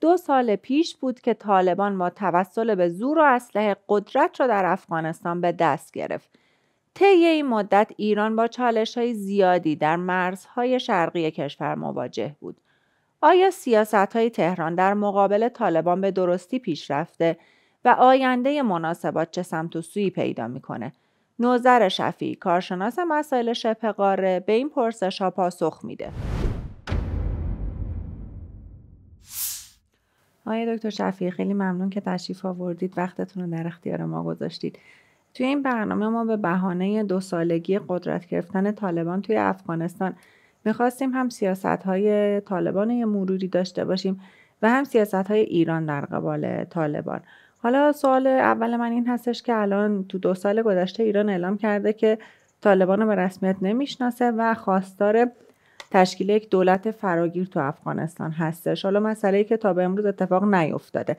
دو سال پیش بود که طالبان با توسل به زور و اسلحه قدرت را در افغانستان به دست گرفت. طی این مدت ایران با چالش های زیادی در مرزهای شرقی کشور مواجه بود. آیا سیاست های تهران در مقابل طالبان به درستی پیش رفته و آینده مناسبات چه سمت و سویی پیدا میکنه؟ نوزر شفی کارشناس مسائل شبه قاره به این پرسش ها پاسخ میده. آقای دکتر شفیع خیلی ممنون که تشریف آوردید وقتتون رو در اختیار ما گذاشتید توی این برنامه ما به بهانه دو سالگی قدرت گرفتن طالبان توی افغانستان میخواستیم هم سیاست های طالبان یه مروری داشته باشیم و هم سیاست های ایران در قبال طالبان حالا سوال اول من این هستش که الان تو دو سال گذشته ایران اعلام کرده که طالبان رو به رسمیت نمیشناسه و خواستار تشکیل یک دولت فراگیر تو افغانستان هستش حالا مسئله ای که تا به امروز اتفاق نیفتاده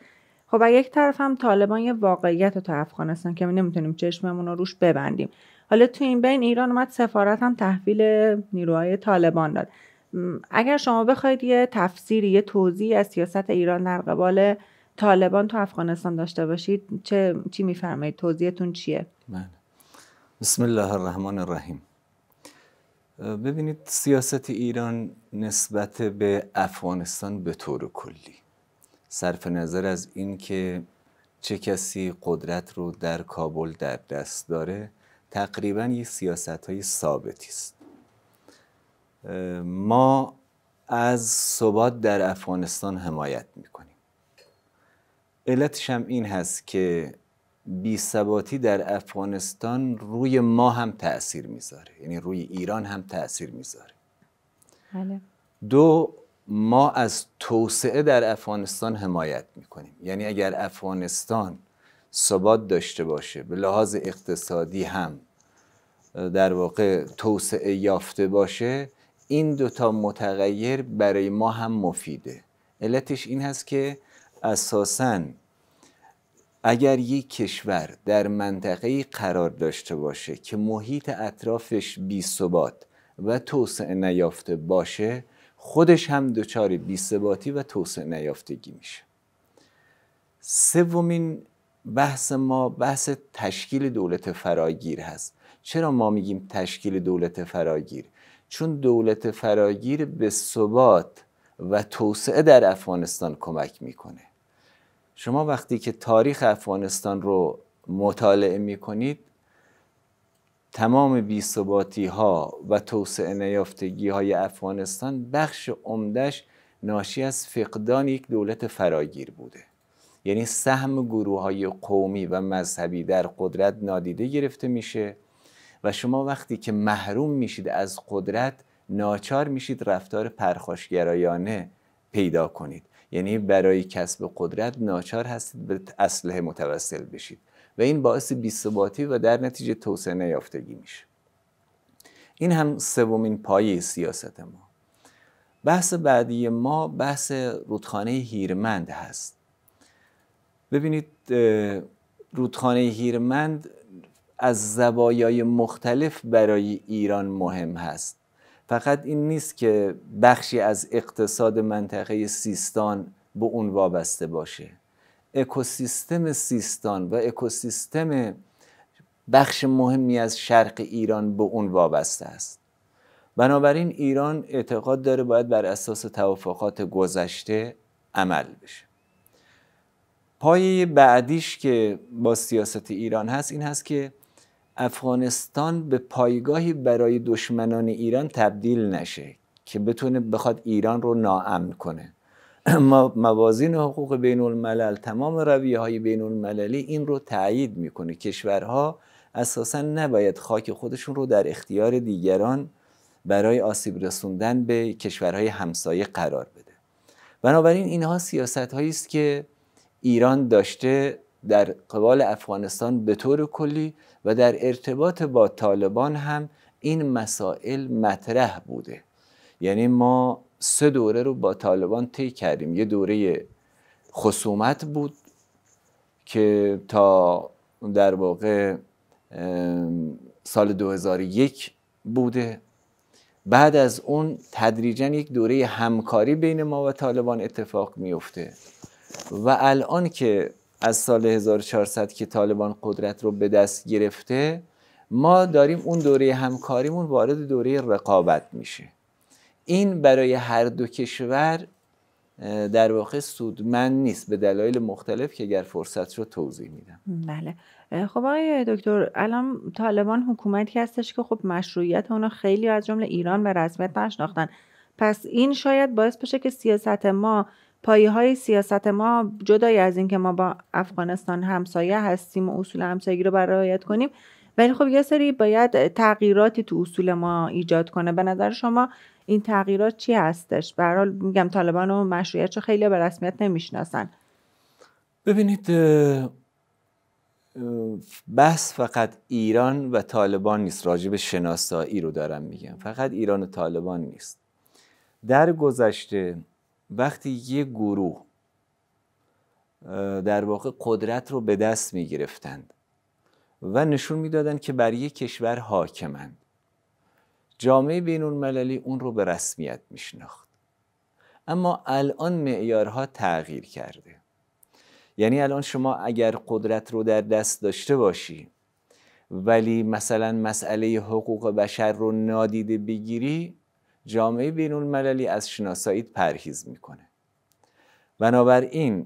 خب از یک طرف هم طالبان یه واقعیت تو افغانستان که ما نمیتونیم چشممون رو روش ببندیم حالا تو این بین ایران اومد سفارت هم تحویل نیروهای طالبان داد اگر شما بخواید یه تفسیری یه توضیحی از سیاست ایران در قبال طالبان تو افغانستان داشته باشید چه چی میفرمایید توضیحتون چیه بله. بسم الله الرحمن الرحیم ببینید سیاست ایران نسبت به افغانستان به طور کلی صرف نظر از اینکه چه کسی قدرت رو در کابل در دست داره تقریبا یه سیاست های ثابتی است ما از ثبات در افغانستان حمایت میکنیم علتش هم این هست که بیثباتی در افغانستان روی ما هم تاثیر میذاره یعنی روی ایران هم تاثیر میذاره بله. دو ما از توسعه در افغانستان حمایت میکنیم یعنی اگر افغانستان ثبات داشته باشه به لحاظ اقتصادی هم در واقع توسعه یافته باشه این دوتا متغیر برای ما هم مفیده علتش این هست که اساساً اگر یک کشور در منطقه قرار داشته باشه که محیط اطرافش بی ثبات و توسعه نیافته باشه خودش هم دچار بی ثباتی و توسعه نیافتگی میشه سومین بحث ما بحث تشکیل دولت فراگیر هست چرا ما میگیم تشکیل دولت فراگیر چون دولت فراگیر به ثبات و توسعه در افغانستان کمک میکنه شما وقتی که تاریخ افغانستان رو مطالعه می کنید تمام ثباتی ها و توسعه نیافتگی های افغانستان بخش عمدش ناشی از فقدان یک دولت فراگیر بوده یعنی سهم گروه های قومی و مذهبی در قدرت نادیده گرفته میشه و شما وقتی که محروم میشید از قدرت ناچار میشید رفتار پرخاشگرایانه پیدا کنید یعنی برای کسب قدرت ناچار هستید به اسلحه متوسل بشید و این باعث بیثباتی و در نتیجه توسعه نیافتگی میشه این هم سومین پایه سیاست ما بحث بعدی ما بحث رودخانه هیرمند هست ببینید رودخانه هیرمند از زوایای مختلف برای ایران مهم هست فقط این نیست که بخشی از اقتصاد منطقه سیستان به اون وابسته باشه اکوسیستم سیستان و اکوسیستم بخش مهمی از شرق ایران به اون وابسته است بنابراین ایران اعتقاد داره باید بر اساس توافقات گذشته عمل بشه پایه بعدیش که با سیاست ایران هست این هست که افغانستان به پایگاهی برای دشمنان ایران تبدیل نشه که بتونه بخواد ایران رو ناامن کنه ما موازین حقوق بین الملل تمام رویه های بین المللی این رو تایید میکنه کشورها اساسا نباید خاک خودشون رو در اختیار دیگران برای آسیب رسوندن به کشورهای همسایه قرار بده بنابراین اینها سیاست است که ایران داشته در قبال افغانستان به طور کلی و در ارتباط با طالبان هم این مسائل مطرح بوده یعنی ما سه دوره رو با طالبان طی کردیم یه دوره خصومت بود که تا در واقع سال 2001 بوده بعد از اون تدریجا یک دوره همکاری بین ما و طالبان اتفاق میفته و الان که از سال 1400 که طالبان قدرت رو به دست گرفته ما داریم اون دوره همکاریمون وارد دوره رقابت میشه این برای هر دو کشور در واقع سودمند نیست به دلایل مختلف که اگر فرصت رو توضیح میدم بله خب آقای دکتر الان طالبان حکومتی هستش که خب مشروعیت اونا خیلی از جمله ایران به رسمیت نشناختن پس این شاید باعث بشه که سیاست ما پایه های سیاست ما جدای از اینکه ما با افغانستان همسایه هستیم و اصول همسایگی رو برعایت کنیم ولی خب یه سری باید تغییراتی تو اصول ما ایجاد کنه به نظر شما این تغییرات چی هستش به حال میگم طالبان و مشروعیت خیلی به رسمیت نمیشناسن ببینید بس فقط ایران و طالبان نیست راجب شناسایی رو دارم میگم فقط ایران و طالبان نیست در گذشته وقتی یه گروه در واقع قدرت رو به دست می گرفتند و نشون میدادند که بر یک کشور حاکمند جامعه بین المللی اون رو به رسمیت می شناخت اما الان معیارها تغییر کرده یعنی الان شما اگر قدرت رو در دست داشته باشی ولی مثلا مسئله حقوق بشر رو نادیده بگیری جامعه بین المللی از شناسایی پرهیز میکنه بنابراین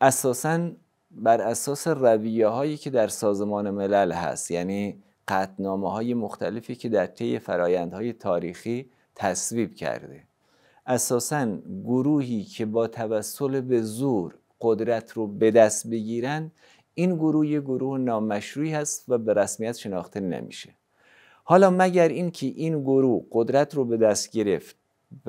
اساسا بر اساس رویه هایی که در سازمان ملل هست یعنی قطنامه های مختلفی که در طی فرایندهای تاریخی تصویب کرده اساسا گروهی که با توسل به زور قدرت رو به دست بگیرن این گروه گروه نامشروعی هست و به رسمیت شناخته نمیشه حالا مگر اینکه این گروه قدرت رو به دست گرفت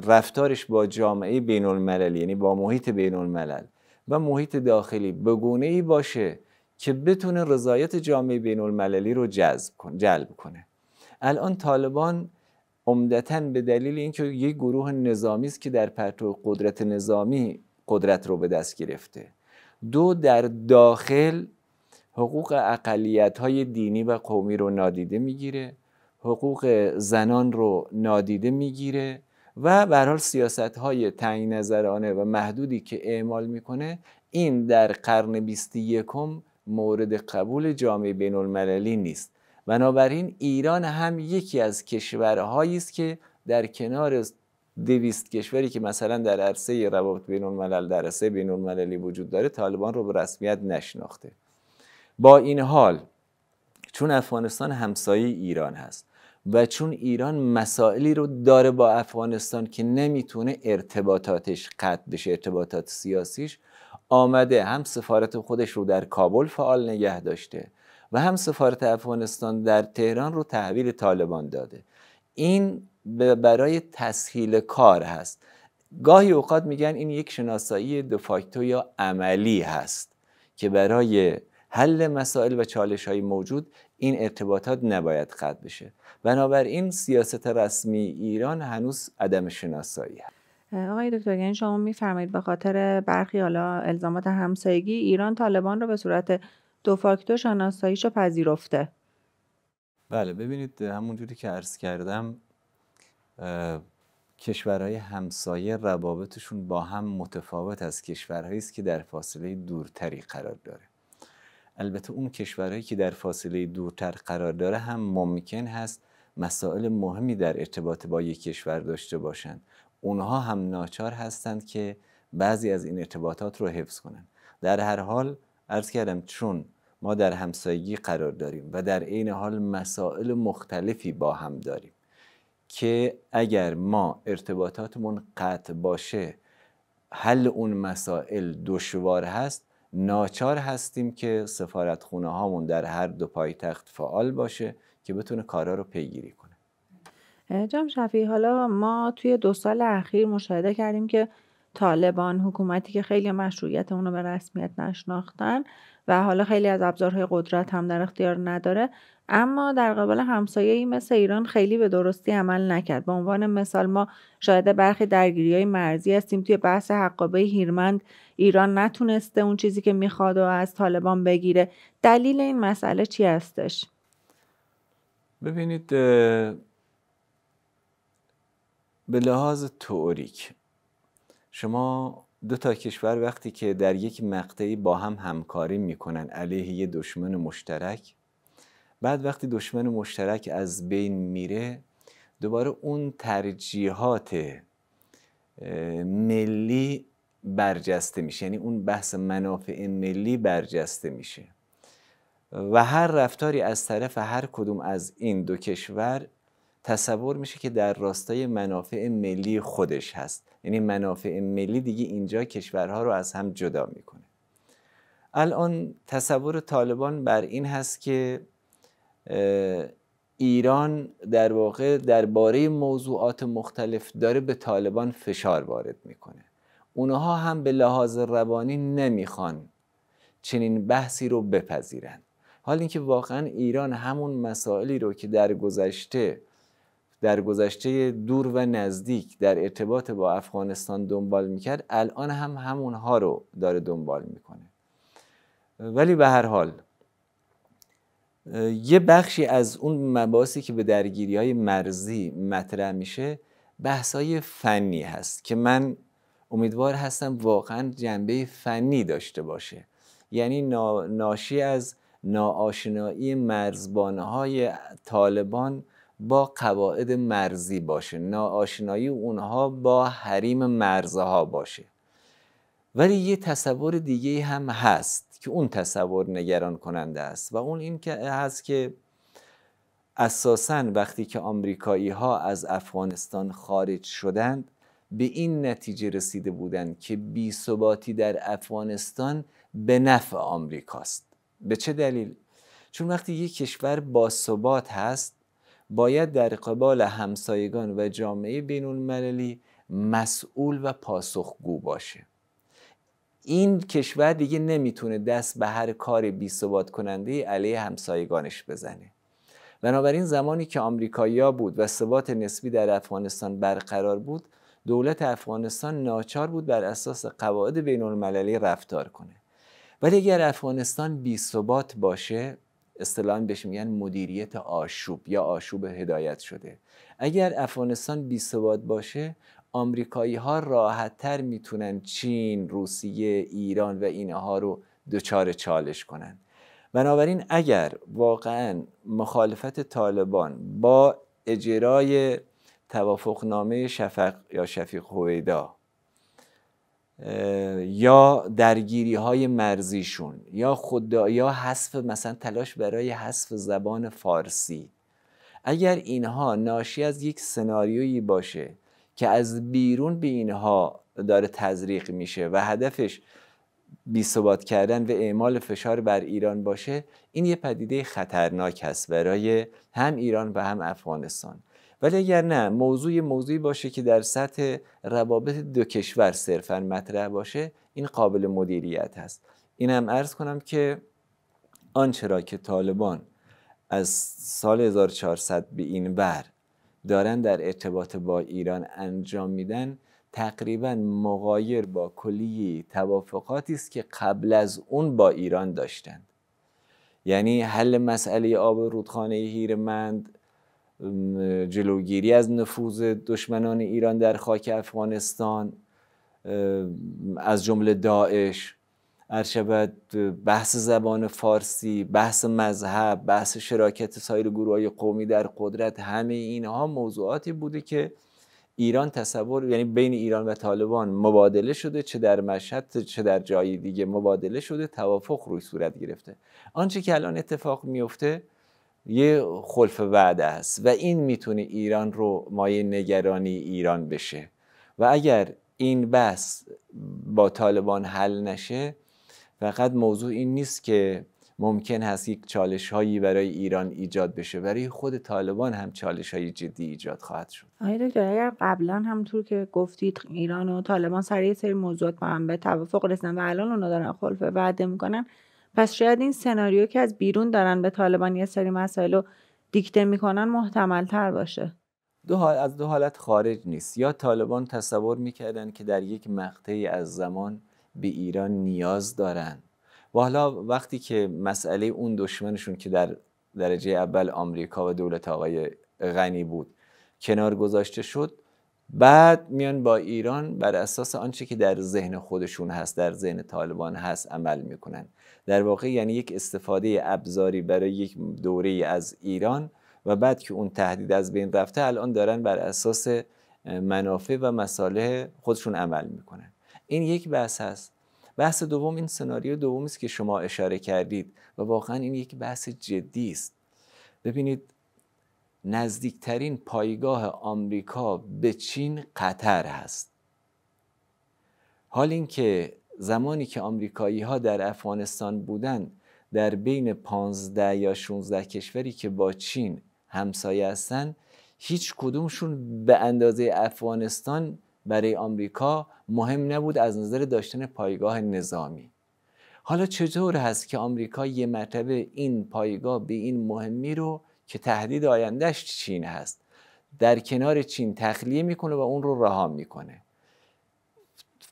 رفتارش با جامعه بین الملل یعنی با محیط بین الملل و محیط داخلی بگونه ای باشه که بتونه رضایت جامعه بین المللی رو جذب کن، جلب کنه الان طالبان عمدتا به دلیل اینکه یک گروه نظامی است که در پرتو قدرت نظامی قدرت رو به دست گرفته دو در داخل حقوق اقلیت های دینی و قومی رو نادیده میگیره حقوق زنان رو نادیده میگیره و به حال سیاست های تعیین نظرانه و محدودی که اعمال میکنه این در قرن 21 مورد قبول جامعه بین المللی نیست بنابراین ایران هم یکی از کشورهایی است که در کنار دویست کشوری که مثلا در عرصه روابط بین الملل در عرصه بین المللی وجود داره طالبان رو به رسمیت نشناخته با این حال چون افغانستان همسایه ایران هست و چون ایران مسائلی رو داره با افغانستان که نمیتونه ارتباطاتش قطع بشه ارتباطات سیاسیش آمده هم سفارت خودش رو در کابل فعال نگه داشته و هم سفارت افغانستان در تهران رو تحویل طالبان داده این برای تسهیل کار هست گاهی اوقات میگن این یک شناسایی دفاکتو یا عملی هست که برای حل مسائل و چالش های موجود این ارتباطات نباید قطع بشه بنابراین سیاست رسمی ایران هنوز عدم شناسایی هست آقای دکتر یعنی شما میفرمایید به خاطر برخی حالا الزامات همسایگی ایران طالبان رو به صورت دو فاکتور شناساییش رو پذیرفته بله ببینید همونجوری که عرض کردم کشورهای همسایه روابطشون با هم متفاوت از کشورهایی است که در فاصله دورتری قرار داره البته اون کشورهایی که در فاصله دورتر قرار داره هم ممکن هست مسائل مهمی در ارتباط با یک کشور داشته باشند اونها هم ناچار هستند که بعضی از این ارتباطات رو حفظ کنند در هر حال عرض کردم چون ما در همسایگی قرار داریم و در عین حال مسائل مختلفی با هم داریم که اگر ما ارتباطاتمون قطع باشه حل اون مسائل دشوار هست ناچار هستیم که سفارتخونه هامون در هر دو پایتخت فعال باشه که بتونه کارا رو پیگیری کنه جام شفی حالا ما توی دو سال اخیر مشاهده کردیم که طالبان حکومتی که خیلی مشروعیت اونو به رسمیت نشناختن و حالا خیلی از ابزارهای قدرت هم در اختیار نداره اما در قبال همسایه ای مثل ایران خیلی به درستی عمل نکرد به عنوان مثال ما شاید برخی درگیری های مرزی هستیم توی بحث حقابه هیرمند ایران نتونسته اون چیزی که میخواد و از طالبان بگیره دلیل این مسئله چی هستش؟ ببینید به لحاظ تئوریک شما دو تا کشور وقتی که در یک مقطعی با هم همکاری میکنن علیه یه دشمن مشترک بعد وقتی دشمن مشترک از بین میره دوباره اون ترجیحات ملی برجسته میشه یعنی اون بحث منافع ملی برجسته میشه و هر رفتاری از طرف هر کدوم از این دو کشور تصور میشه که در راستای منافع ملی خودش هست یعنی منافع ملی دیگه اینجا کشورها رو از هم جدا میکنه الان تصور طالبان بر این هست که ایران در واقع درباره موضوعات مختلف داره به طالبان فشار وارد میکنه اونها هم به لحاظ روانی نمیخوان چنین بحثی رو بپذیرند حال اینکه واقعا ایران همون مسائلی رو که در گذشته در گذشته دور و نزدیک در ارتباط با افغانستان دنبال میکرد الان هم همونها رو داره دنبال میکنه ولی به هر حال یه بخشی از اون مباحثی که به درگیری های مرزی مطرح میشه بحث های فنی هست که من امیدوار هستم واقعا جنبه فنی داشته باشه یعنی ناشی از ناآشنایی های طالبان با قواعد مرزی باشه ناآشنایی اونها با حریم مرزها باشه ولی یه تصور دیگه هم هست که اون تصور نگران کننده است و اون این که هست که اساسا وقتی که آمریکایی ها از افغانستان خارج شدند به این نتیجه رسیده بودند که بیثباتی در افغانستان به نفع آمریکاست به چه دلیل چون وقتی یک کشور با ثبات هست باید در قبال همسایگان و جامعه بین مللی مسئول و پاسخگو باشه این کشور دیگه نمیتونه دست به هر کار بی ثبات کننده علیه همسایگانش بزنه بنابراین زمانی که آمریکایا بود و ثبات نسبی در افغانستان برقرار بود دولت افغانستان ناچار بود بر اساس قواعد بین المللی رفتار کنه ولی اگر افغانستان بی ثبات باشه اصطلاحا بهش میگن مدیریت آشوب یا آشوب هدایت شده اگر افغانستان بی ثبات باشه آمریکایی ها راحت تر میتونن چین، روسیه، ایران و اینها رو دچار چالش کنن بنابراین اگر واقعا مخالفت طالبان با اجرای نامه شفق یا شفیق هویدا یا درگیری های مرزیشون یا خود یا حذف مثلا تلاش برای حذف زبان فارسی اگر اینها ناشی از یک سناریویی باشه که از بیرون به اینها داره تزریق میشه و هدفش ثبات کردن و اعمال فشار بر ایران باشه این یه پدیده خطرناک است برای هم ایران و هم افغانستان ولی اگر نه موضوع موضوعی باشه که در سطح روابط دو کشور صرفا مطرح باشه این قابل مدیریت هست اینم ارز کنم که آنچه که طالبان از سال 1400 به این بر دارن در ارتباط با ایران انجام میدن تقریبا مغایر با کلی توافقاتی است که قبل از اون با ایران داشتند یعنی حل مسئله آب رودخانه هیرمند جلوگیری از نفوذ دشمنان ایران در خاک افغانستان از جمله داعش شود بحث زبان فارسی بحث مذهب بحث شراکت سایر گروه قومی در قدرت همه اینها موضوعاتی بوده که ایران تصور یعنی بین ایران و طالبان مبادله شده چه در مشهد چه در جایی دیگه مبادله شده توافق روی صورت گرفته آنچه که الان اتفاق میفته یه خلف وعده است و این میتونه ایران رو مایه نگرانی ایران بشه و اگر این بحث با طالبان حل نشه فقط موضوع این نیست که ممکن هست یک چالش هایی برای ایران ایجاد بشه برای خود طالبان هم چالش های جدی ایجاد خواهد شد آقای دکتر اگر قبلا همطور که گفتید ایران و طالبان سر یه سری موضوعات با هم به توافق رسن و الان اونا دارن خلف وعده میکنن پس شاید این سناریو که از بیرون دارن به طالبان یه سری مسائل رو دیکته میکنن محتمل تر باشه دو حال از دو حالت خارج نیست یا طالبان تصور میکردن که در یک مقطعی از زمان به ایران نیاز دارن و حالا وقتی که مسئله اون دشمنشون که در درجه اول آمریکا و دولت آقای غنی بود کنار گذاشته شد بعد میان با ایران بر اساس آنچه که در ذهن خودشون هست در ذهن طالبان هست عمل میکنن در واقع یعنی یک استفاده ابزاری برای یک دوره از ایران و بعد که اون تهدید از بین رفته الان دارن بر اساس منافع و مساله خودشون عمل میکنن این یک بحث هست بحث دوم این سناریو دومی است که شما اشاره کردید و واقعا این یک بحث جدی است ببینید نزدیکترین پایگاه آمریکا به چین قطر هست حال اینکه زمانی که آمریکایی ها در افغانستان بودند در بین 15 یا 16 کشوری که با چین همسایه هستند هیچ کدومشون به اندازه افغانستان برای آمریکا مهم نبود از نظر داشتن پایگاه نظامی حالا چطور هست که آمریکا یه مرتبه این پایگاه به این مهمی رو که تهدید آیندهش چین هست در کنار چین تخلیه میکنه و اون رو رها میکنه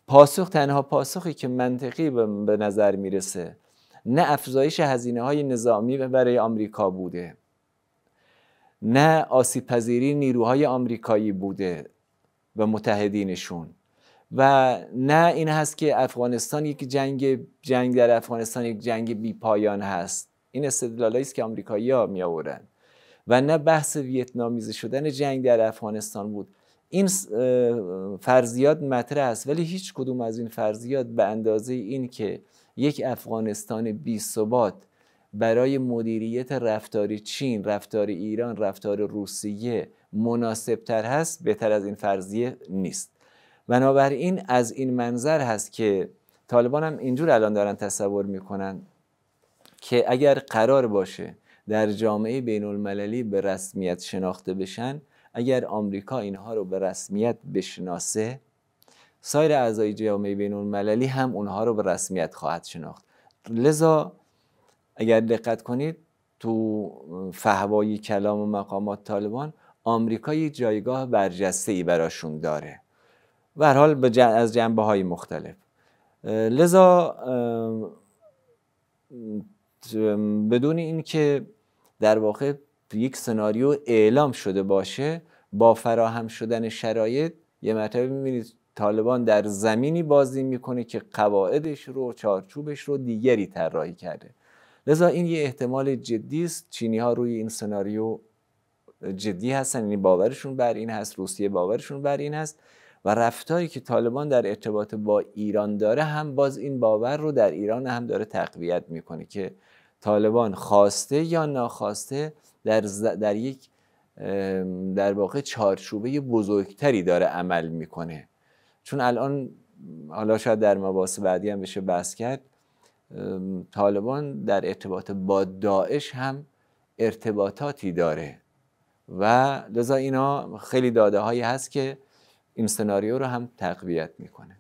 پاسخ تنها پاسخی که منطقی به نظر میرسه نه افزایش هزینه های نظامی برای آمریکا بوده نه آسیب نیروهای آمریکایی بوده و متحدینشون و نه این هست که افغانستان یک جنگ جنگ در افغانستان یک جنگ بی پایان هست این استدلالایی است که آمریکایی‌ها می آورند و نه بحث ویتنامیزه شدن جنگ در افغانستان بود این فرضیات مطرح است ولی هیچ کدوم از این فرضیات به اندازه این که یک افغانستان بی ثبات برای مدیریت رفتار چین، رفتار ایران، رفتار روسیه تر هست بهتر از این فرضیه نیست بنابراین از این منظر هست که طالبان هم اینجور الان دارن تصور میکنن که اگر قرار باشه در جامعه بین المللی به رسمیت شناخته بشن اگر آمریکا اینها رو به رسمیت بشناسه سایر اعضای جامعه بین المللی هم اونها رو به رسمیت خواهد شناخت لذا اگر دقت کنید تو فهوای کلام و مقامات طالبان آمریکا یک جایگاه برجسته ای براشون داره و هر حال از جنبه های مختلف لذا بدون اینکه در واقع یک سناریو اعلام شده باشه با فراهم شدن شرایط یه مرتبه میبینید طالبان در زمینی بازی میکنه که قواعدش رو چارچوبش رو دیگری طراحی کرده لذا این یه احتمال جدی است چینی ها روی این سناریو جدی هستن یعنی باورشون بر این هست روسیه باورشون بر این هست و رفتاری که طالبان در ارتباط با ایران داره هم باز این باور رو در ایران هم داره تقویت میکنه که طالبان خواسته یا ناخواسته در, در یک در واقع چارچوبه بزرگتری داره عمل میکنه چون الان حالا شاید در مباحث بعدی هم بشه بحث کرد طالبان در ارتباط با داعش هم ارتباطاتی داره و لذا اینا خیلی داده هایی هست که این سناریو رو هم تقویت میکنه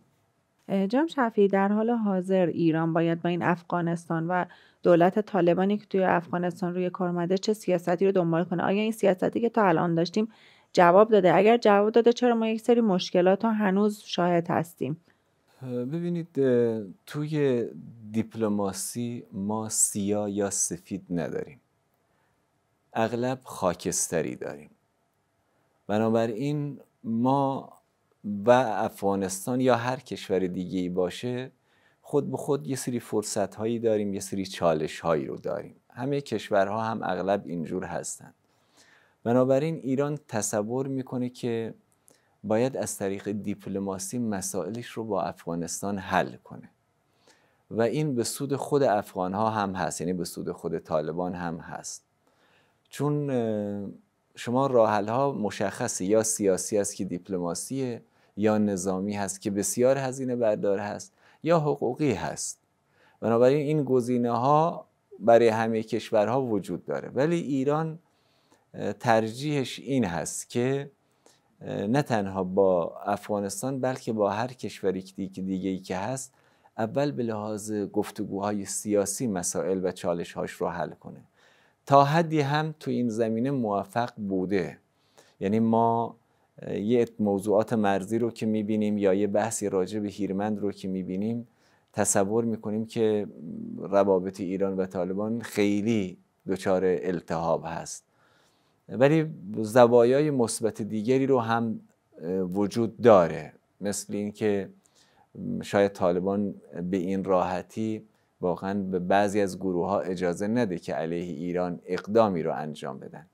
جام شفی در حال حاضر ایران باید با این افغانستان و دولت طالبانی که توی افغانستان روی کار اومده چه سیاستی رو دنبال کنه آیا این سیاستی که تا الان داشتیم جواب داده اگر جواب داده چرا ما یک سری مشکلات ها هنوز شاهد هستیم ببینید توی دیپلماسی ما سیا یا سفید نداریم اغلب خاکستری داریم بنابراین ما و افغانستان یا هر کشور دیگه ای باشه خود به خود یه سری فرصت هایی داریم یه سری چالش هایی رو داریم همه کشورها هم اغلب اینجور هستند بنابراین ایران تصور میکنه که باید از طریق دیپلماسی مسائلش رو با افغانستان حل کنه و این به سود خود افغان ها هم هست یعنی به سود خود طالبان هم هست چون شما راحل ها مشخص یا سیاسی است که دیپلماسیه یا نظامی هست که بسیار هزینه بردار هست یا حقوقی هست بنابراین این گزینه ها برای همه کشورها وجود داره ولی ایران ترجیحش این هست که نه تنها با افغانستان بلکه با هر کشوری دیگه, دیگه ای که هست اول به لحاظ گفتگوهای سیاسی مسائل و چالش هاش رو حل کنه تا حدی هم تو این زمینه موفق بوده یعنی ما یه موضوعات مرزی رو که میبینیم یا یه بحثی راجع به هیرمند رو که میبینیم تصور میکنیم که روابط ایران و طالبان خیلی دچار التهاب هست ولی زوایای مثبت دیگری رو هم وجود داره مثل اینکه شاید طالبان به این راحتی واقعا به بعضی از گروه ها اجازه نده که علیه ایران اقدامی رو انجام بدن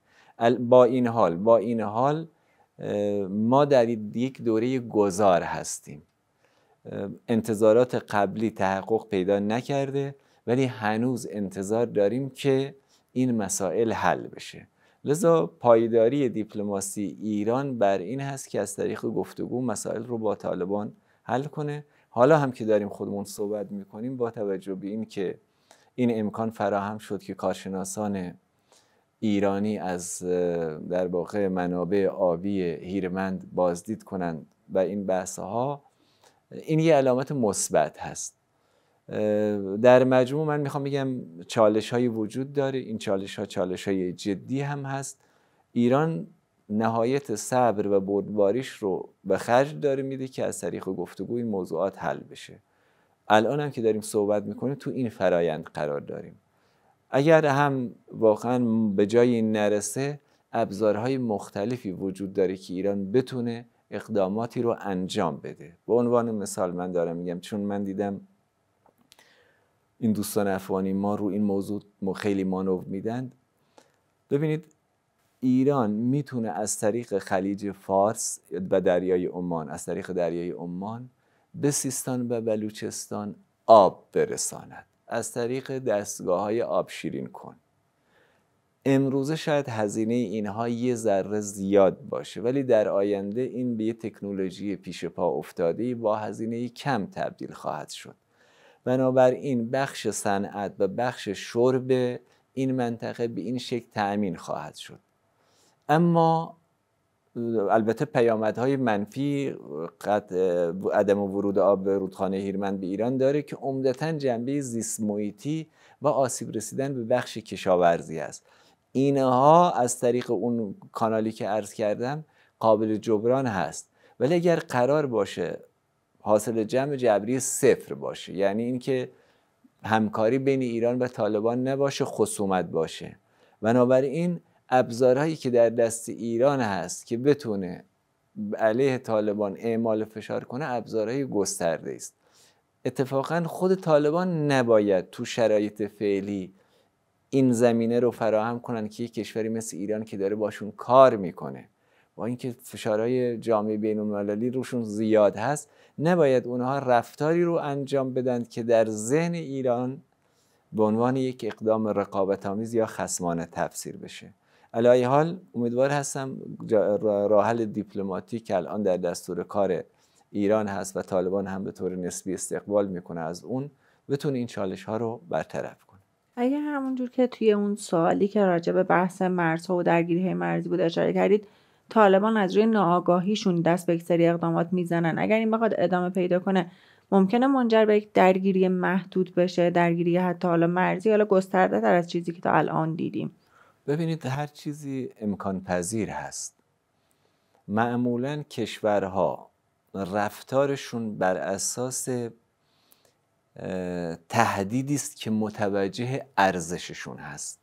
با این حال با این حال ما در یک دوره گذار هستیم انتظارات قبلی تحقق پیدا نکرده ولی هنوز انتظار داریم که این مسائل حل بشه لذا پایداری دیپلماسی ایران بر این هست که از طریق گفتگو مسائل رو با طالبان حل کنه حالا هم که داریم خودمون صحبت میکنیم با توجه به این که این امکان فراهم شد که کارشناسان ایرانی از در واقع منابع آبی هیرمند بازدید کنند و این بحث ها این یه علامت مثبت هست در مجموع من میخوام بگم چالش هایی وجود داره این چالش ها چالش های جدی هم هست ایران نهایت صبر و بردباریش رو به خرج داره میده که از طریق گفتگو این موضوعات حل بشه الان هم که داریم صحبت میکنیم تو این فرایند قرار داریم اگر هم واقعا به جای این نرسه ابزارهای مختلفی وجود داره که ایران بتونه اقداماتی رو انجام بده به عنوان مثال من دارم میگم چون من دیدم این دوستان افغانی ما رو این موضوع خیلی مانو میدن ببینید ایران میتونه از طریق خلیج فارس و دریای عمان از طریق دریای عمان به سیستان و بلوچستان آب برساند از طریق دستگاه های آبشیرین کن امروزه شاید هزینه اینها یه ذره زیاد باشه ولی در آینده این به یه تکنولوژی پیش پا افتاده با هزینه کم تبدیل خواهد شد بنابراین بخش صنعت و بخش شرب این منطقه به این شکل تأمین خواهد شد اما البته پیامدهای منفی قد عدم ورود آب به رودخانه هیرمند به ایران داره که عمدتا جنبه زیست محیطی و آسیب رسیدن به بخش کشاورزی است اینها از طریق اون کانالی که عرض کردم قابل جبران هست ولی اگر قرار باشه حاصل جمع جبری صفر باشه یعنی اینکه همکاری بین ایران و طالبان نباشه خصومت باشه بنابراین ابزارهایی که در دست ایران هست که بتونه علیه طالبان اعمال فشار کنه ابزارهای گسترده است اتفاقا خود طالبان نباید تو شرایط فعلی این زمینه رو فراهم کنن که یک کشوری مثل ایران که داره باشون کار میکنه با اینکه فشارهای جامعه بین المللی روشون زیاد هست نباید اونها رفتاری رو انجام بدن که در ذهن ایران به عنوان یک اقدام رقابت آمیز یا خسمانه تفسیر بشه علای حال امیدوار هستم راحل حل دیپلماتیک الان در دستور کار ایران هست و طالبان هم به طور نسبی استقبال میکنه از اون بتونه این چالش ها رو برطرف کنه اگه همونجور که توی اون سوالی که راجع به بحث مرزها و درگیری مرزی بود اشاره کردید طالبان از روی ناآگاهیشون دست به اکثری اقدامات میزنن اگر این بخواد ادامه پیدا کنه ممکنه منجر به یک درگیری محدود بشه درگیری حتی حالا مرزی حالا گسترده تر از چیزی که تا الان دیدیم ببینید هر چیزی امکان پذیر هست معمولا کشورها رفتارشون بر اساس تهدیدی است که متوجه ارزششون هست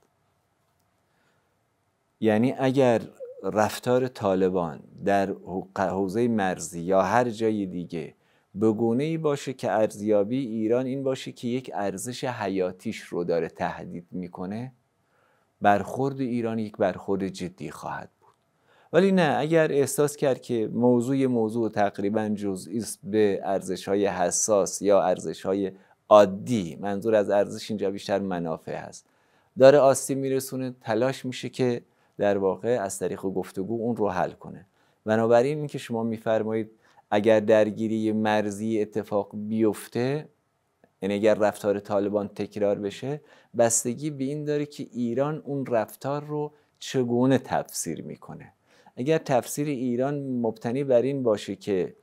یعنی اگر رفتار طالبان در حوزه مرزی یا هر جای دیگه به گونه ای باشه که ارزیابی ایران این باشه که یک ارزش حیاتیش رو داره تهدید میکنه برخورد ایران یک برخورد جدی خواهد بود ولی نه اگر احساس کرد که موضوع موضوع تقریبا جزئی است به ارزش های حساس یا ارزش های عادی منظور از ارزش اینجا بیشتر منافع هست داره آسیب میرسونه تلاش میشه که در واقع از طریق گفتگو اون رو حل کنه بنابراین اینکه شما میفرمایید اگر درگیری مرزی اتفاق بیفته یعنی اگر رفتار طالبان تکرار بشه بستگی به این داره که ایران اون رفتار رو چگونه تفسیر میکنه اگر تفسیر ایران مبتنی بر این باشه که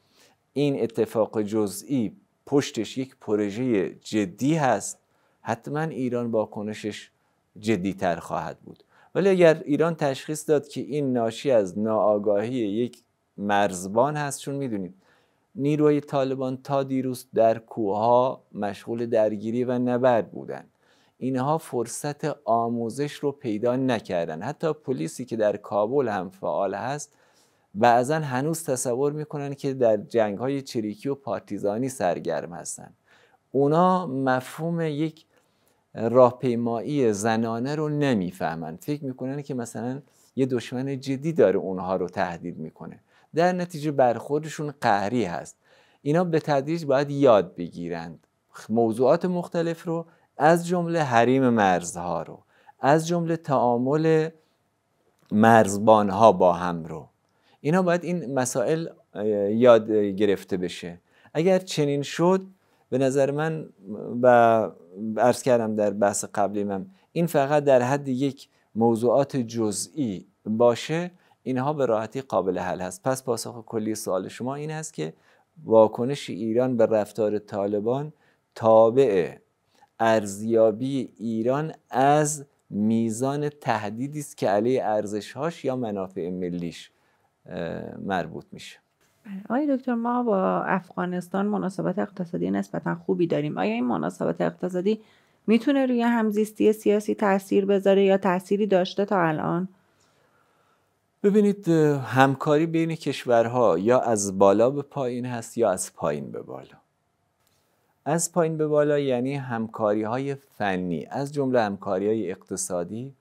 این اتفاق جزئی پشتش یک پروژه جدی هست حتما ایران واکنشش جدیتر خواهد بود ولی اگر ایران تشخیص داد که این ناشی از ناآگاهی یک مرزبان هست چون میدونید نیروهای طالبان تا دیروز در کوهها مشغول درگیری و نبرد بودند اینها فرصت آموزش رو پیدا نکردن حتی پلیسی که در کابل هم فعال هست بعضا هنوز تصور میکنن که در جنگ های چریکی و پارتیزانی سرگرم هستند اونا مفهوم یک راهپیمایی زنانه رو نمیفهمند. فکر میکنن که مثلا یه دشمن جدی داره اونها رو تهدید میکنه در نتیجه برخوردشون قهری هست اینا به تدریج باید یاد بگیرند موضوعات مختلف رو از جمله حریم مرزها رو از جمله تعامل مرزبانها با هم رو اینا باید این مسائل یاد گرفته بشه اگر چنین شد به نظر من و عرض کردم در بحث قبلی من این فقط در حد یک موضوعات جزئی باشه اینها به راحتی قابل حل هست پس پاسخ کلی سوال شما این است که واکنش ایران به رفتار طالبان تابع ارزیابی ایران از میزان تهدیدی است که علیه ارزشهاش یا منافع ملیش مربوط میشه بله. آیا دکتر ما با افغانستان مناسبت اقتصادی نسبتا خوبی داریم آیا این مناسبت اقتصادی میتونه روی همزیستی سیاسی تاثیر بذاره یا تاثیری داشته تا الان ببینید همکاری بین کشورها یا از بالا به پایین هست یا از پایین به بالا از پایین به بالا یعنی همکاری های فنی از جمله همکاری های اقتصادی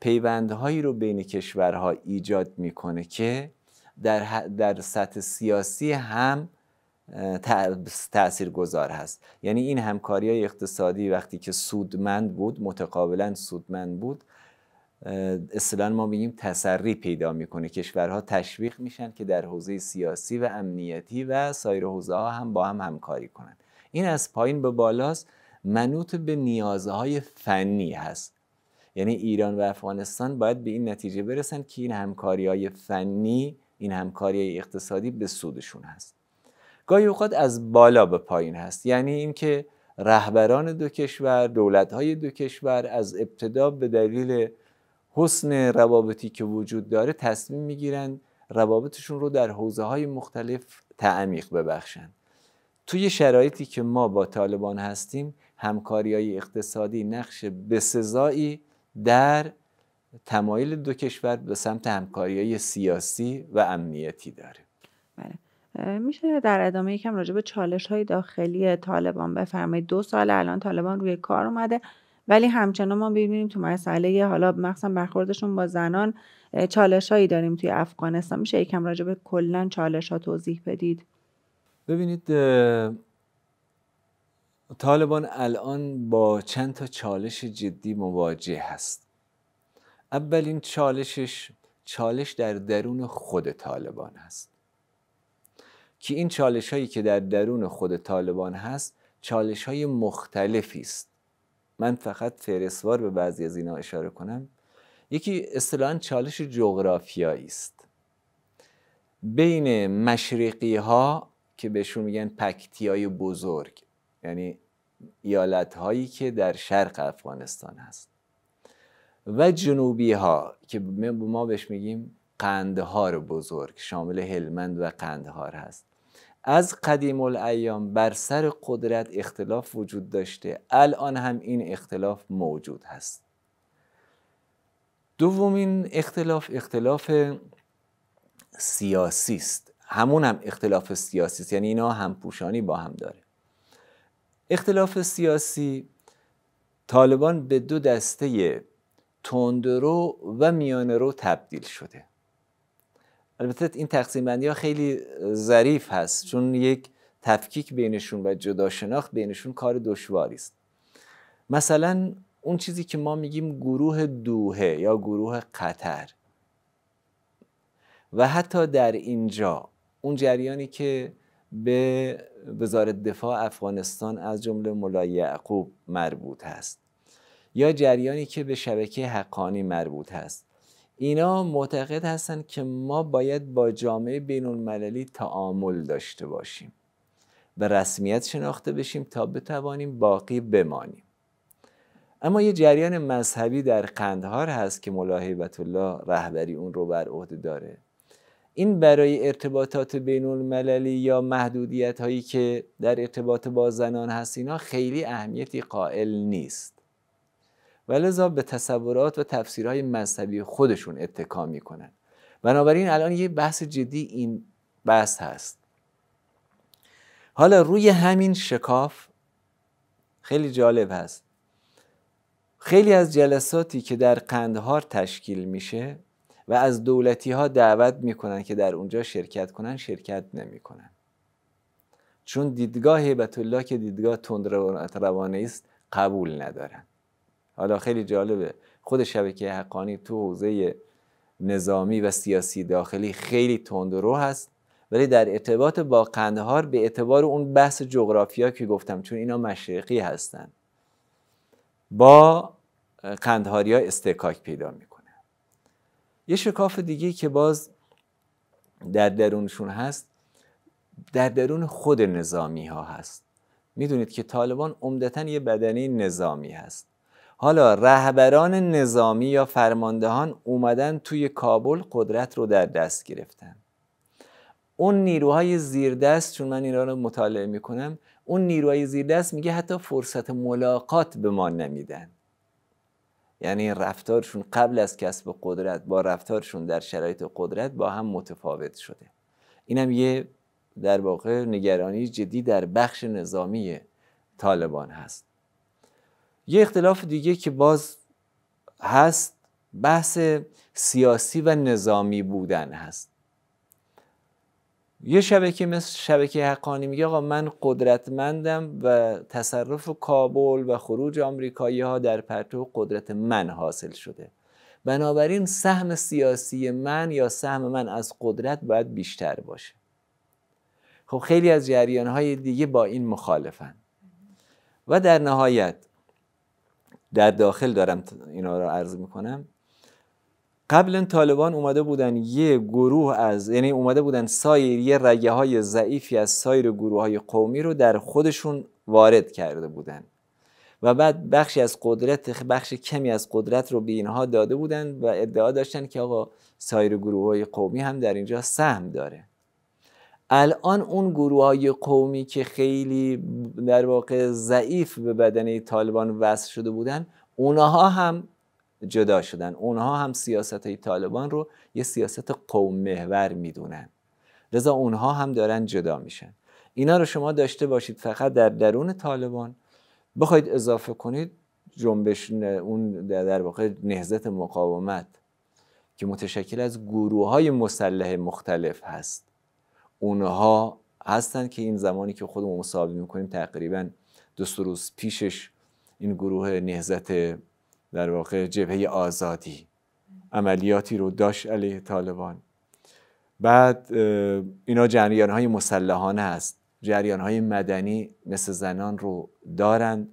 پیوندهایی رو بین کشورها ایجاد میکنه که در, در سطح سیاسی هم تأثیر گذار هست یعنی این همکاری های اقتصادی وقتی که سودمند بود متقابلا سودمند بود اصطلاح ما میگیم تسری پیدا میکنه کشورها تشویق میشن که در حوزه سیاسی و امنیتی و سایر حوزه ها هم با هم همکاری کنند این از پایین به بالاست منوط به نیازهای فنی هست یعنی ایران و افغانستان باید به این نتیجه برسن که این همکاری های فنی این همکاری های اقتصادی به سودشون هست گاهی اوقات از بالا به پایین هست یعنی اینکه رهبران دو کشور دولت های دو کشور از ابتدا به دلیل حسن روابطی که وجود داره تصمیم میگیرن روابطشون رو در حوزه های مختلف تعمیق ببخشند. توی شرایطی که ما با طالبان هستیم همکاری های اقتصادی نقش بسزایی در تمایل دو کشور به سمت همکاری های سیاسی و امنیتی داره بله. میشه در ادامه یکم راجع به چالش های داخلی طالبان بفرمایید دو سال الان طالبان روی کار اومده ولی همچنان ما ببینیم تو مسئله حالا مخصوصا برخوردشون با زنان چالش هایی داریم توی افغانستان میشه یکم راجع به کلا چالش ها توضیح بدید ببینید طالبان الان با چند تا چالش جدی مواجه هست اولین چالشش چالش در درون خود طالبان هست که این چالش هایی که در درون خود طالبان هست چالش های مختلفی است من فقط فهرستوار به بعضی از اینا اشاره کنم یکی اصطلاحا چالش جغرافیایی است بین مشرقی ها که بهشون میگن پکتی های بزرگ یعنی ایالت هایی که در شرق افغانستان هست و جنوبی ها که ما بهش میگیم قندهار بزرگ شامل هلمند و قندهار هست از قدیم الایام بر سر قدرت اختلاف وجود داشته الان هم این اختلاف موجود هست دومین اختلاف اختلاف سیاسی است همون هم اختلاف سیاسی است یعنی اینا هم پوشانی با هم داره اختلاف سیاسی طالبان به دو دسته تندرو و میانه رو تبدیل شده البته این تقسیم بندی ها خیلی ظریف هست چون یک تفکیک بینشون و جدا شناخت بینشون کار دشواری است مثلا اون چیزی که ما میگیم گروه دوهه یا گروه قطر و حتی در اینجا اون جریانی که به وزارت دفاع افغانستان از جمله مولای یعقوب مربوط هست یا جریانی که به شبکه حقانی مربوط هست اینا معتقد هستند که ما باید با جامعه بین المللی تعامل داشته باشیم و رسمیت شناخته بشیم تا بتوانیم باقی بمانیم اما یه جریان مذهبی در قندهار هست که ملاحبت الله رهبری اون رو بر عهده داره این برای ارتباطات بین المللی یا محدودیت هایی که در ارتباط با زنان هست اینا خیلی اهمیتی قائل نیست و به تصورات و تفسیرهای مذهبی خودشون اتکا میکنن بنابراین الان یه بحث جدی این بحث هست حالا روی همین شکاف خیلی جالب هست خیلی از جلساتی که در قندهار تشکیل میشه و از دولتی ها دعوت میکنن که در اونجا شرکت کنن شرکت نمیکنن چون دیدگاه هیبت الله که دیدگاه تند است قبول ندارن حالا خیلی جالبه خود شبکه حقانی تو حوزه نظامی و سیاسی داخلی خیلی تند رو هست ولی در ارتباط با قندهار به اعتبار اون بحث جغرافیا که گفتم چون اینا مشرقی هستن با قندهاری ها استکاک پیدا میکنه یه شکاف دیگه که باز در درونشون هست در درون خود نظامی ها هست میدونید که طالبان عمدتا یه بدنه نظامی هست حالا رهبران نظامی یا فرماندهان اومدن توی کابل قدرت رو در دست گرفتن اون نیروهای زیردست چون من ایران رو مطالعه میکنم اون نیروهای زیردست میگه حتی فرصت ملاقات به ما نمیدن یعنی رفتارشون قبل از کسب قدرت با رفتارشون در شرایط قدرت با هم متفاوت شده اینم یه در واقع نگرانی جدی در بخش نظامی طالبان هست یه اختلاف دیگه که باز هست بحث سیاسی و نظامی بودن هست یه شبکه مثل شبکه حقانی میگه آقا من قدرتمندم و تصرف کابل و خروج آمریکایی ها در پرتو قدرت من حاصل شده بنابراین سهم سیاسی من یا سهم من از قدرت باید بیشتر باشه خب خیلی از جریان های دیگه با این مخالفن و در نهایت در داخل دارم اینا رو عرض میکنم قبلا طالبان اومده بودن یه گروه از یعنی اومده بودن سایر یه رگه های ضعیفی از سایر گروه های قومی رو در خودشون وارد کرده بودن و بعد بخشی از قدرت بخش کمی از قدرت رو به اینها داده بودن و ادعا داشتن که آقا سایر گروه های قومی هم در اینجا سهم داره الان اون گروه های قومی که خیلی در واقع ضعیف به بدنه طالبان وصل شده بودن اونها هم جدا شدن اونها هم سیاست های طالبان رو یه سیاست قوم محور میدونن رضا اونها هم دارن جدا میشن اینا رو شما داشته باشید فقط در درون طالبان بخواید اضافه کنید جنبش اون در واقع نهزت مقاومت که متشکل از گروه های مسلح مختلف هست اونها هستن که این زمانی که خودمون مصاحبه میکنیم تقریبا دو روز پیشش این گروه نهزت در واقع جبهه آزادی عملیاتی رو داشت علیه طالبان بعد اینا جریان های مسلحانه هست جریان های مدنی مثل زنان رو دارند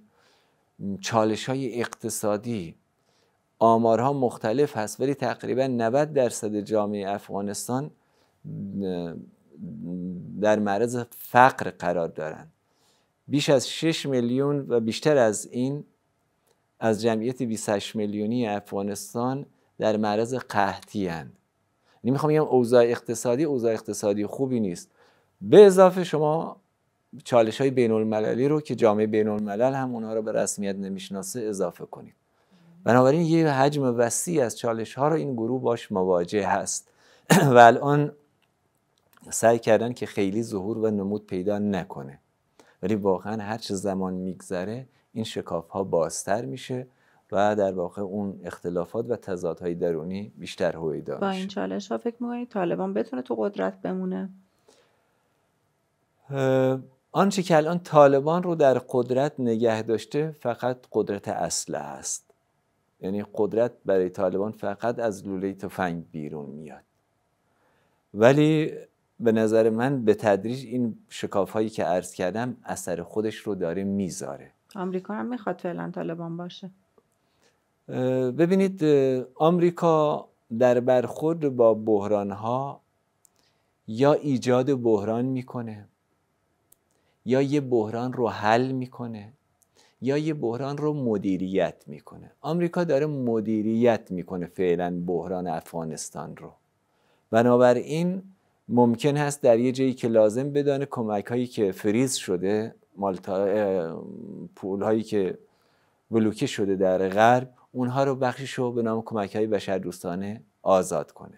چالش های اقتصادی آمارها مختلف هست ولی تقریبا 90 درصد جامعه افغانستان در معرض فقر قرار دارند بیش از 6 میلیون و بیشتر از این از جمعیت 28 میلیونی افغانستان در معرض قحطی اند یعنی میخوام بگم اوضاع اقتصادی اوضاع اقتصادی خوبی نیست به اضافه شما چالش های بین المللی رو که جامعه بین الملل هم اونها رو به رسمیت نمیشناسه اضافه کنید بنابراین یه حجم وسیع از چالش ها رو این گروه باش مواجه هست و الان سعی کردن که خیلی ظهور و نمود پیدا نکنه ولی واقعا هر چه زمان میگذره این شکاف ها بازتر میشه و در واقع اون اختلافات و تضادهای درونی بیشتر هویدا با این چالش ها فکر میکنید طالبان بتونه تو قدرت بمونه آنچه که الان طالبان رو در قدرت نگه داشته فقط قدرت اصل است یعنی قدرت برای طالبان فقط از لوله تفنگ بیرون میاد ولی به نظر من به تدریج این شکاف هایی که عرض کردم اثر خودش رو داره میذاره آمریکا هم میخواد فعلا طالبان باشه ببینید آمریکا در برخورد با بحران ها یا ایجاد بحران میکنه یا یه بحران رو حل میکنه یا یه بحران رو مدیریت میکنه آمریکا داره مدیریت میکنه فعلا بحران افغانستان رو بنابراین ممکن هست در یه جایی که لازم بدانه کمک هایی که فریز شده مالتا... پول هایی که بلوکه شده در غرب اونها رو بخشش رو به نام کمک های بشر دوستانه آزاد کنه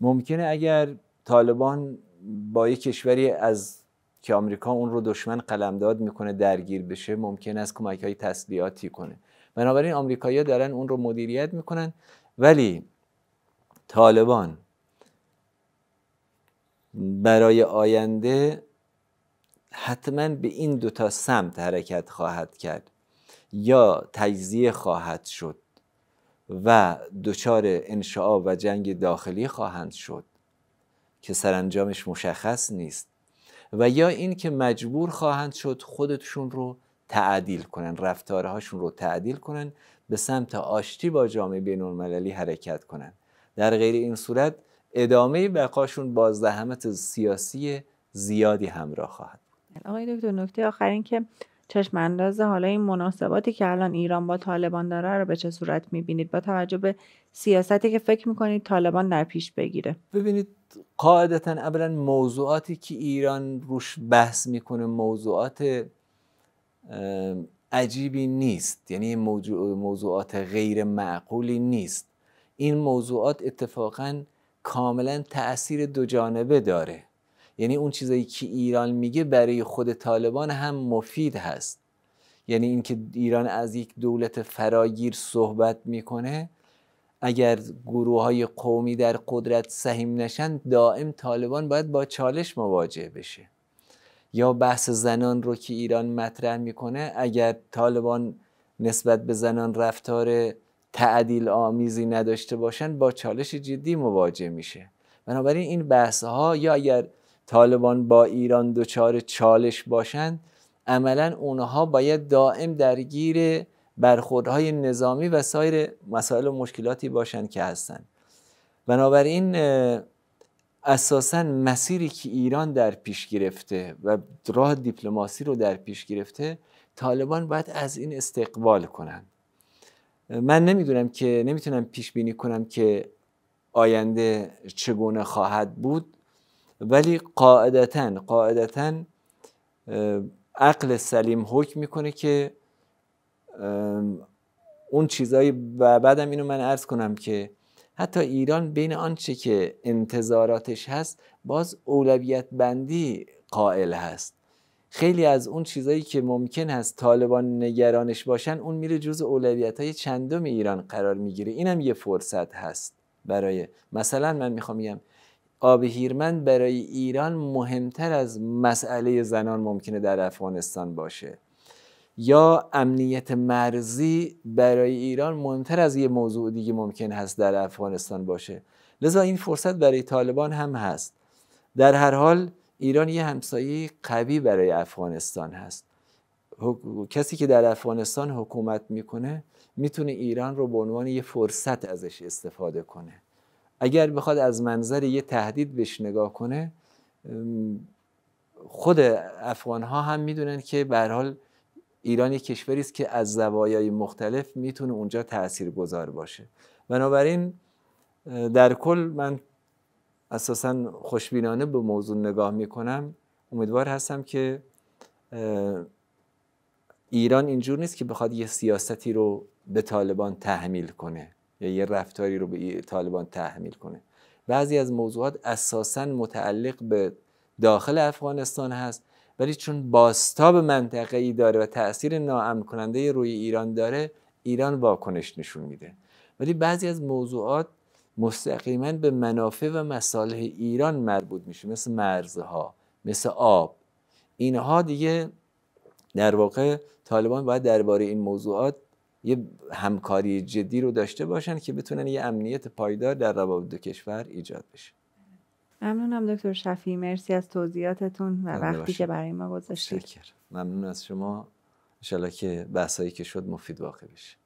ممکنه اگر طالبان با یه کشوری از که آمریکا اون رو دشمن قلمداد میکنه درگیر بشه ممکن است کمک های تسلیحاتی کنه بنابراین آمریکایی‌ها دارن اون رو مدیریت میکنن ولی طالبان برای آینده حتما به این دو تا سمت حرکت خواهد کرد یا تجزیه خواهد شد و دچار انشعاب و جنگ داخلی خواهند شد که سرانجامش مشخص نیست و یا این که مجبور خواهند شد خودشون رو تعدیل کنن رفتارهاشون رو تعدیل کنن به سمت آشتی با جامعه بین المللی حرکت کنن در غیر این صورت ادامه بقاشون با زحمت سیاسی زیادی همراه خواهد آقای دکتر نکته آخرین که چشم انداز حالا این مناسباتی که الان ایران با طالبان داره رو به چه صورت میبینید با توجه به سیاستی که فکر میکنید طالبان در پیش بگیره ببینید قاعدتا اولا موضوعاتی که ایران روش بحث میکنه موضوعات عجیبی نیست یعنی موضوعات غیر معقولی نیست این موضوعات اتفاقاً کاملا تاثیر دو جانبه داره یعنی اون چیزایی که ایران میگه برای خود طالبان هم مفید هست یعنی اینکه ایران از یک دولت فراگیر صحبت میکنه اگر گروه های قومی در قدرت سهیم نشن دائم طالبان باید با چالش مواجه بشه یا بحث زنان رو که ایران مطرح میکنه اگر طالبان نسبت به زنان رفتار تعدیل آمیزی نداشته باشند، با چالش جدی مواجه میشه بنابراین این بحث ها یا اگر طالبان با ایران دوچار چالش باشند عملا اونها باید دائم درگیر برخوردهای نظامی و سایر مسائل و مشکلاتی باشند که هستند بنابراین اساسا مسیری که ایران در پیش گرفته و راه دیپلماسی رو در پیش گرفته طالبان باید از این استقبال کنند من نمیدونم که نمیتونم پیش بینی کنم که آینده چگونه خواهد بود ولی قاعدتا قاعدتا عقل سلیم حکم میکنه که اون چیزایی و بعدم اینو من عرض کنم که حتی ایران بین آنچه که انتظاراتش هست باز اولویت بندی قائل هست خیلی از اون چیزایی که ممکن هست طالبان نگرانش باشن اون میره جز اولویت های چندم ایران قرار میگیره اینم یه فرصت هست برای مثلا من میخوام میگم آب هیرمند برای ایران مهمتر از مسئله زنان ممکنه در افغانستان باشه یا امنیت مرزی برای ایران مهمتر از یه موضوع دیگه ممکن هست در افغانستان باشه لذا این فرصت برای طالبان هم هست در هر حال ایران یه همسایه قوی برای افغانستان هست کسی که در افغانستان حکومت میکنه میتونه ایران رو به عنوان یه فرصت ازش استفاده کنه اگر بخواد از منظر یه تهدید بهش نگاه کنه خود افغان ها هم میدونن که به حال ایران یه کشوری است که از زوایای مختلف میتونه اونجا تاثیرگذار باشه بنابراین در کل من اساسا خوشبینانه به موضوع نگاه میکنم امیدوار هستم که ایران اینجور نیست که بخواد یه سیاستی رو به طالبان تحمیل کنه یا یه رفتاری رو به طالبان تحمیل کنه بعضی از موضوعات اساسا متعلق به داخل افغانستان هست ولی چون باستاب منطقه ای داره و تاثیر ناامن کننده روی ایران داره ایران واکنش نشون میده ولی بعضی از موضوعات مستقیما به منافع و مصالح ایران مربوط میشه مثل مرزها مثل آب اینها دیگه در واقع طالبان باید درباره این موضوعات یه همکاری جدی رو داشته باشن که بتونن یه امنیت پایدار در روابط دو کشور ایجاد بشه ممنونم دکتر شفی مرسی از توضیحاتتون و وقتی که برای ما گذاشتید ممنون از شما انشالله که بحثایی که شد مفید واقع بشه